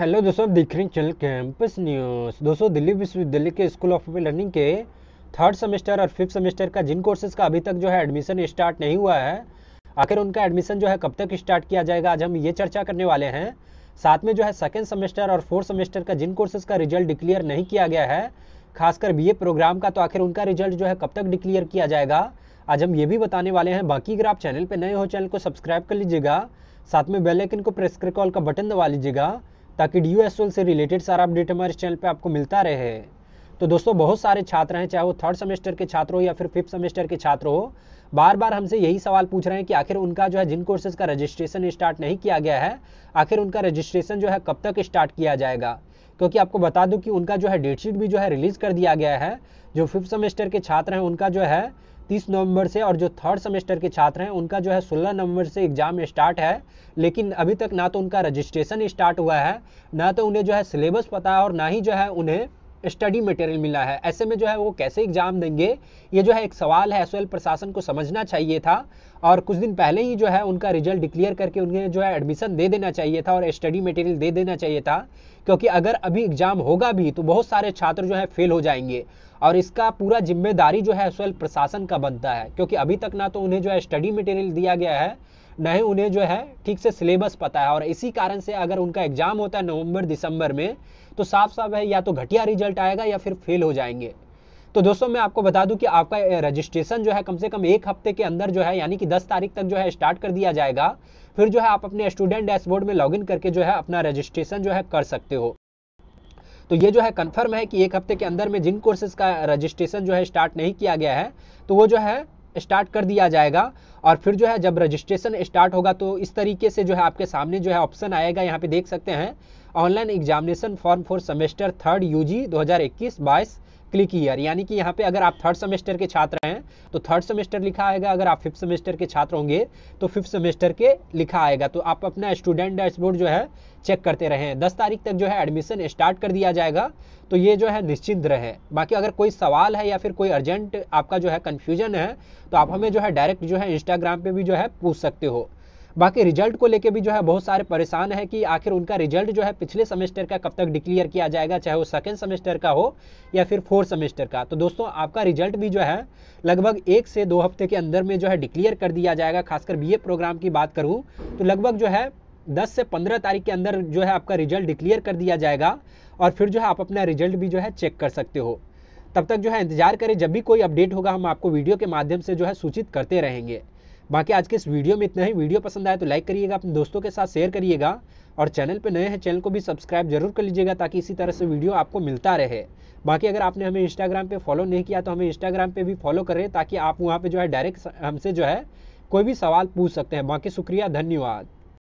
hello दोस्तों दिख रही चैनल कैंपस न्यूज़ दोस्तों दिल्ली विश्वविद्यालय के स्कूल ऑफ लर्निंग के थर्ड सेमेस्टर और फिफ्थ सेमेस्टर का जिन कोर्सेज का अभी तक जो है एडमिशन स्टार्ट नहीं हुआ है आखिर उनका एडमिशन जो है कब तक स्टार्ट किया जाएगा आज हम ये चर्चा करने वाले हैं साथ में जो है सेकेंड सेमेस्टर और फोर्थ सेमेस्टर का जिन कोर्सेज का रिजल्ट डिक्लेयर नहीं किया गया है खासकर बी प्रोग्राम का तो आखिर उनका रिजल्ट जो है कब तक डिक्लेयर किया जाएगा आज हम ये भी बताने वाले हैं बाकी अगर आप चैनल पर नए हो चैनल को सब्सक्राइब कर लीजिएगा साथ में बेलैकिन को प्रेस करके ऑल का बटन दबा लीजिएगा ताकि डी से रिलेटेड सारा अपडेट हमारे चैनल पे आपको मिलता रहे तो दोस्तों बहुत सारे छात्र हैं चाहे वो थर्ड सेमेस्टर के छात्र हो या फिर फिफ्थ सेमेस्टर के छात्र हो बार बार हमसे यही सवाल पूछ रहे हैं कि आखिर उनका जो है जिन कोर्सेज का रजिस्ट्रेशन स्टार्ट नहीं किया गया है आखिर उनका रजिस्ट्रेशन जो है कब तक स्टार्ट किया जाएगा क्योंकि आपको बता दूं कि उनका जो है डेटशीट भी जो है रिलीज कर दिया गया है जो फिफ्थ सेमेस्टर के छात्र हैं उनका जो है तीस नवंबर से और जो थर्ड सेमेस्टर के छात्र हैं उनका जो है सोलह नवंबर से एग्जाम स्टार्ट है लेकिन अभी तक ना तो उनका रजिस्ट्रेशन स्टार्ट हुआ है ना तो उन्हें जो है सिलेबस पता है और ना ही जो है उन्हें स्टडी मटेरियल मिला है ऐसे में जो है वो कैसे एग्जाम देंगे ये जो है एक सवाल है एस प्रशासन को समझना चाहिए था और कुछ दिन पहले ही जो है उनका रिजल्ट डिक्लेयर करके उन्हें जो है एडमिशन दे देना चाहिए था और स्टडी मटेरियल दे देना चाहिए था क्योंकि अगर अभी एग्जाम होगा भी तो बहुत सारे छात्र जो है फेल हो जाएंगे और इसका पूरा जिम्मेदारी जो है एस प्रशासन का बनता है क्योंकि अभी तक ना तो उन्हें जो है स्टडी मटेरियल दिया गया है ही उन्हें जो है ठीक से सिलेबस पता है और इसी कारण से अगर उनका एग्जाम होता है नवंबर दिसंबर में तो साफ साफ है या तो घटिया रिजल्ट आएगा या फिर फेल हो जाएंगे तो दोस्तों मैं आपको बता दूं कि आपका रजिस्ट्रेशन जो है कम से कम एक हफ्ते के अंदर जो है यानी कि 10 तारीख तक जो है स्टार्ट कर दिया जाएगा फिर जो है आप अपने स्टूडेंट डैशबोर्ड में लॉगिन करके जो है अपना रजिस्ट्रेशन जो है कर सकते हो तो ये जो है कंफर्म है कि एक हफ्ते के अंदर में जिन कोर्सेज का रजिस्ट्रेशन जो है स्टार्ट नहीं किया गया है तो वो जो है स्टार्ट कर दिया जाएगा और फिर जो है जब रजिस्ट्रेशन स्टार्ट होगा तो इस तरीके से जो है आपके सामने जो है ऑप्शन आएगा यहाँ पे देख सकते हैं online examination form for semester third UG 2021-22 click year यानी कि यहाँ पे अगर आप थर्ड सेमेस्टर के छात्र हैं तो थर्ड सेमेस्टर लिखा आएगा अगर आप फिफ्थ सेमेस्टर के छात्र होंगे तो फिफ्थ सेमेस्टर के लिखा आएगा तो आप अपना स्टूडेंट डैशबोर्ड जो है चेक करते रहें दस तारीख तक जो है एडमिशन स्टार्ट कर दिया जाएगा तो ये जो है निश्चिंत रहें बाकी अगर कोई सवाल है या फिर कोई अर्जेंट आपका जो है कन्फ्यूजन है तो आप हमें जो है डायरेक्ट जो है इंस्टाग्राम पर भी जो है पूछ सकते हो बाकी रिजल्ट को लेकर भी जो है बहुत सारे परेशान है कि आखिर उनका रिजल्ट जो है पिछले सेमेस्टर का कब तक डिक्लेयर किया जाएगा चाहे वो सेकेंड सेमेस्टर का हो या फिर फोर्थ सेमेस्टर का तो दोस्तों आपका रिजल्ट भी जो है लगभग एक से दो हफ्ते के अंदर में जो है डिक्लेयर कर दिया जाएगा खासकर बी प्रोग्राम की बात करूँ तो लगभग जो है 10 से 15 तारीख के अंदर जो है आपका रिजल्ट डिक्लेयर कर दिया जाएगा और फिर जो है आप अपना रिजल्ट भी जो है चेक कर सकते हो तब तक जो है इंतजार करें जब भी कोई अपडेट होगा हम आपको वीडियो के माध्यम से जो है सूचित करते रहेंगे बाकी आज के इस वीडियो में इतना ही वीडियो पसंद आए तो लाइक करिएगा अपने दोस्तों के साथ शेयर करिएगा और चैनल पे नए हैं चैनल को भी सब्सक्राइब जरूर कर लीजिएगा ताकि इसी तरह से वीडियो आपको मिलता रहे बाकी अगर आपने हमें इंस्टाग्राम पे फॉलो नहीं किया तो हमें इंस्टाग्राम पे भी फॉलो करें ताकि आप वहाँ पे जो है डायरेक्ट हमसे जो है कोई भी सवाल पूछ सकते हैं बाकी शुक्रिया धन्यवाद